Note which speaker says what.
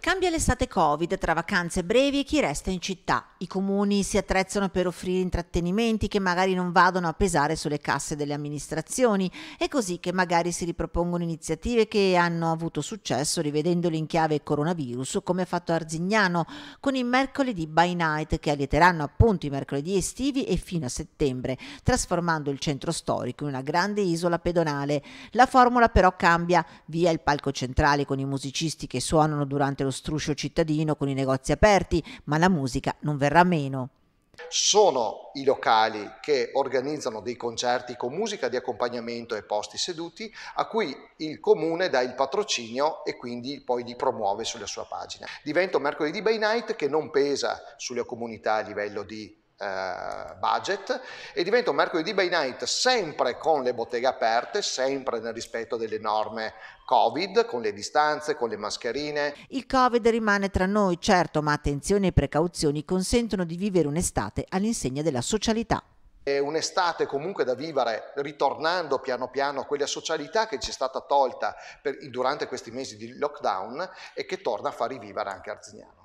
Speaker 1: Cambia l'estate Covid tra vacanze brevi e chi resta in città. I comuni si attrezzano per offrire intrattenimenti che magari non vadano a pesare sulle casse delle amministrazioni. È così che magari si ripropongono iniziative che hanno avuto successo rivedendole in chiave coronavirus, come ha fatto Arzignano, con i mercoledì by night che allieteranno appunto i mercoledì estivi e fino a settembre, trasformando il centro storico in una grande isola pedonale. La formula però cambia, via il palco centrale con i musicisti che suonano durante lo lo struscio cittadino con i negozi aperti, ma la musica non verrà meno.
Speaker 2: Sono i locali che organizzano dei concerti con musica di accompagnamento e posti seduti a cui il comune dà il patrocinio e quindi poi li promuove sulla sua pagina. Diventa un mercoledì by night che non pesa sulle comunità a livello di eh, budget e diventa un mercoledì by night sempre con le botteghe aperte, sempre nel rispetto delle norme Covid, con le distanze, con le mascherine.
Speaker 1: Il Covid rimane tra noi, certo, ma attenzione e precauzioni consentono di vivere un'estate all'insegna della socialità
Speaker 2: È un'estate comunque da vivere ritornando piano piano a quella socialità che ci è stata tolta per, durante questi mesi di lockdown e che torna a far rivivere anche Arzignano.